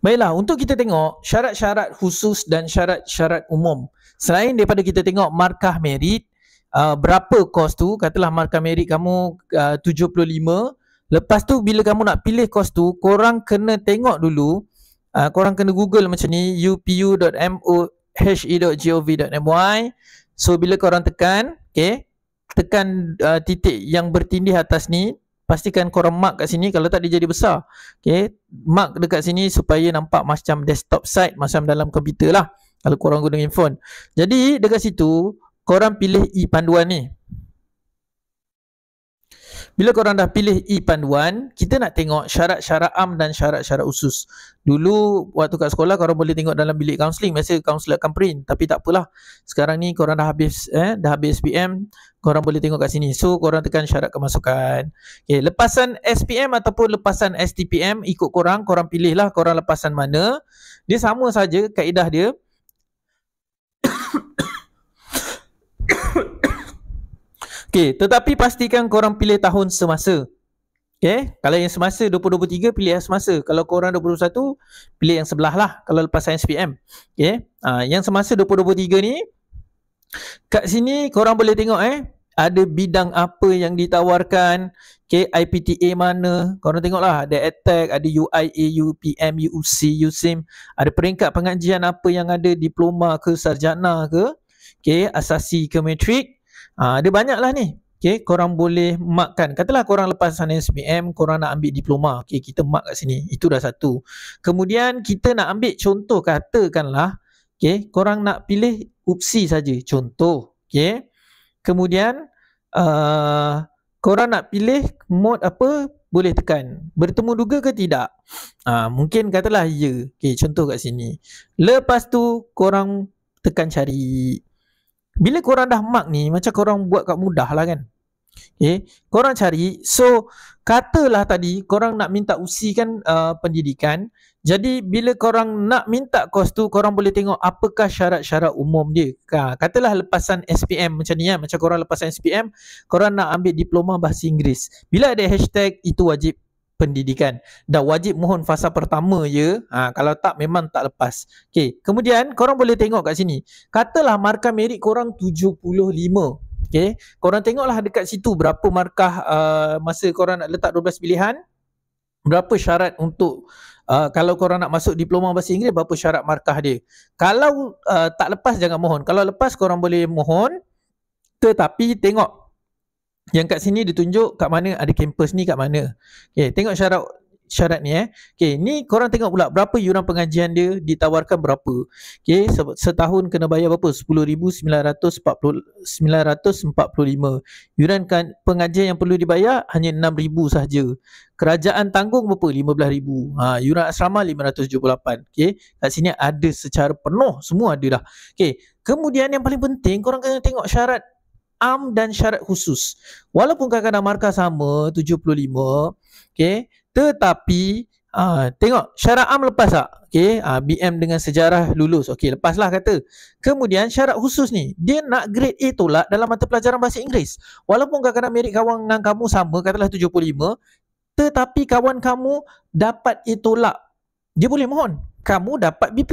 Baiklah, untuk kita tengok syarat-syarat khusus dan syarat-syarat umum. Selain daripada kita tengok markah merit, uh, berapa kos tu, katalah markah merit kamu uh, 75. Lepas tu bila kamu nak pilih kos tu, korang kena tengok dulu, uh, korang kena google macam ni, upu.mohe.gov.my. So bila korang tekan, okay, tekan uh, titik yang bertindih atas ni, pastikan korang mark kat sini kalau tak dia jadi besar okay. mark dekat sini supaya nampak macam desktop site macam dalam komputer lah kalau korang guna handphone jadi dekat situ korang pilih e-panduan ni bila korang dah pilih E panduan, kita nak tengok syarat-syarat am dan syarat-syarat usus. Dulu waktu kat sekolah korang boleh tengok dalam bilik kaunseling, biasa kaunselor akan print tapi tak apalah. Sekarang ni korang dah habis eh dah habis SPM, korang boleh tengok kat sini. So korang tekan syarat kemasukan. Okey, lepasan SPM ataupun lepasan STPM ikut korang, korang pilihlah korang lepasan mana. Dia sama saja kaedah dia. Okey, tetapi pastikan korang pilih tahun semasa. Okey, kalau yang semasa 2023 pilih yang semasa. Kalau korang 2021 pilih yang sebelah lah kalau lepas science PM. Okey, uh, yang semasa 2023 ni kat sini korang boleh tengok eh ada bidang apa yang ditawarkan Okay, IPTA mana Korang tengok lah Ada ATTAC, e ada UIA, UPM, UUC, USIM Ada peringkat pengajian apa yang ada Diploma ke, sarjana ke Okay, asasi ke, matrik Ah, ada banyaklah ni. Okay, korang boleh markkan. Katalah korang lepas sana SPM, korang nak ambil diploma. Okay, kita mark kat sini. Itu dah satu. Kemudian kita nak ambil contoh katakanlah. Okay, korang nak pilih UPSI saja. Contoh. Okay. Kemudian uh, korang nak pilih mod apa boleh tekan. Bertemu duga ke tidak? Uh, mungkin katalah ya. Okay, contoh kat sini. Lepas tu korang tekan cari. Bila korang dah mark ni Macam korang buat kat mudah lah kan Okay eh, Korang cari So Katalah tadi Korang nak minta usikan uh, pendidikan Jadi bila korang nak minta kos tu Korang boleh tengok apakah syarat-syarat umum dia ha, Katalah lepasan SPM macam ni kan Macam korang lepasan SPM Korang nak ambil diploma bahasa Inggeris Bila ada hashtag itu wajib pendidikan dah wajib mohon fasa pertama je ha, kalau tak memang tak lepas okay. kemudian korang boleh tengok kat sini katalah markah merit korang 75 okay. korang tengoklah dekat situ berapa markah uh, masa korang nak letak 12 pilihan berapa syarat untuk uh, kalau korang nak masuk diploma bahasa Inggeris berapa syarat markah dia kalau uh, tak lepas jangan mohon kalau lepas korang boleh mohon tetapi tengok yang kat sini ditunjuk kat mana ada kampus ni kat mana. Okay, tengok syarat syarat ni eh. Okey, ni korang tengok pula berapa yuran pengajian dia ditawarkan berapa. Okay, setahun kena bayar berapa? 10,940 945. Yuran kan pengajian yang perlu dibayar hanya 6,000 sahaja. Kerajaan tanggung berapa? 15,000. Ha, yuran asrama 578. Okay, kat sini ada secara penuh semua ada dah. Okey, kemudian yang paling penting korang kena tengok syarat am dan syarat khusus. Walaupun kadang-kadang markah sama 75, okey, tetapi Ha, tengok syarat am lepas tak? Okay, ha, ah, BM dengan sejarah lulus. Okay, lepaslah kata. Kemudian syarat khusus ni, dia nak grade A tolak dalam mata pelajaran bahasa Inggeris. Walaupun kadang-kadang merit kawan dengan kamu sama, katalah 75, tetapi kawan kamu dapat A tolak. Dia boleh mohon kamu dapat B+.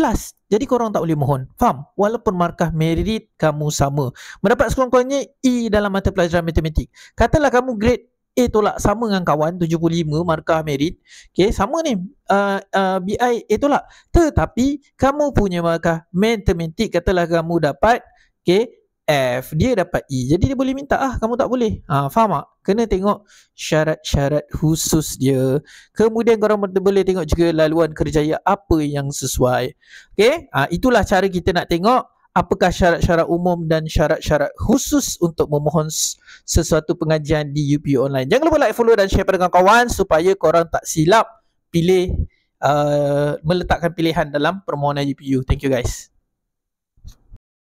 Jadi korang tak boleh mohon. Faham? Walaupun markah merit kamu sama. Mendapat sekurang-kurangnya E dalam mata pelajaran matematik. Katalah kamu grade A tolak sama dengan kawan 75 markah merit. Okay, sama ni. Uh, ah, uh, ah, BI A tolak. Tetapi kamu punya markah matematik katalah kamu dapat okay, F dia dapat E jadi dia boleh minta ah kamu tak boleh ha, faham tak kena tengok syarat-syarat khusus dia kemudian korang boleh tengok juga laluan kerjaya apa yang sesuai okey ha, itulah cara kita nak tengok apakah syarat-syarat umum dan syarat-syarat khusus untuk memohon sesuatu pengajian di UP online jangan lupa like follow dan share dengan kawan supaya korang tak silap pilih uh, meletakkan pilihan dalam permohonan UPU thank you guys